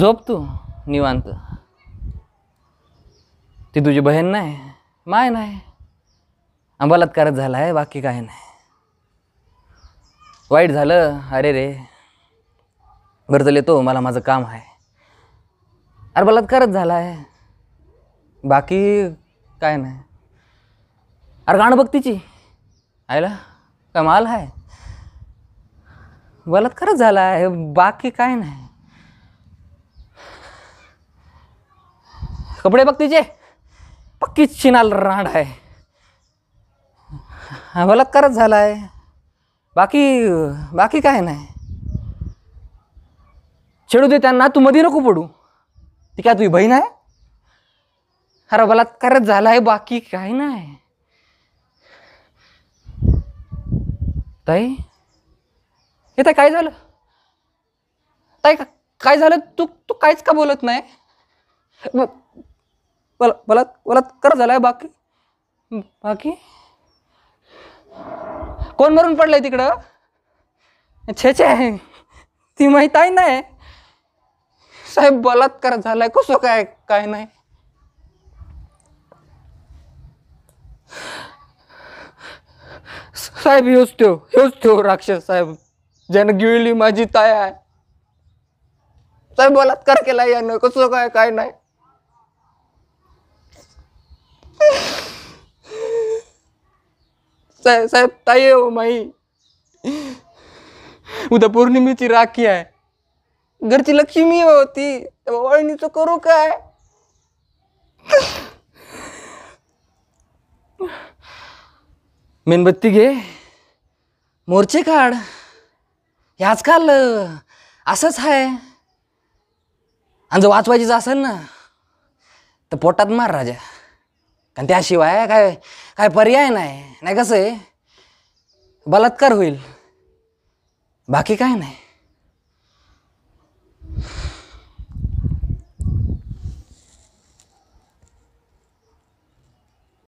झोप तू निवांत ती तुझी बहीण नाही माय नाही बलात्कारच झाला आहे बाकी काय नाही वाईट झालं अरे रे बरं चल येतो मला माझं काम आहे अरे बलात्कारच झाला आहे बाकी काय नाही अरे गाणं बघ तिची आयला कमाल आहे बलात्कारच झाला आहे बाकी काय नाही कपडे बघ तिचे पक्की चिनाल रांड आहे बलात्कारच झाला आहे बाकी बाकी काय नाही छेडू दे त्यांना तू मधी नको पडू ती काय तुझी बहीण आहे अरे बलात्कारच झाला आहे बाकी काय नाही ताई हे ताई काय झालं ताई काय झालं तू तू काहीच का बोलत नाही पल बलात् बलात्कार झालाय बाकी बाकी कोण मरून पडलंय तिकडं छे छे ती माहीत आहे नाही साहेब बलात्कार झालाय कसं काय काय नाही साहेब हेच ठेव हेच ठेव राक्षस साहेब ज्यानं गिळली माझी ताय आहे साहेब बलात्कार केला यानं कसं काय काय नाही साहेब साहेब ताई हो माई उद्या पौर्णिमेची राखी आहे घरची लक्ष्मी होती तेव्हा करू काय मेणबत्ती घे मोर्चे काढ हे काल असच हाय आणि जर वाचवायचीच असेल ना तर पोटात मार राजा कारण त्याशिवाय काय काय पर्याय नाही नाही कसं आहे बलात्कार होईल बाकी काय नाही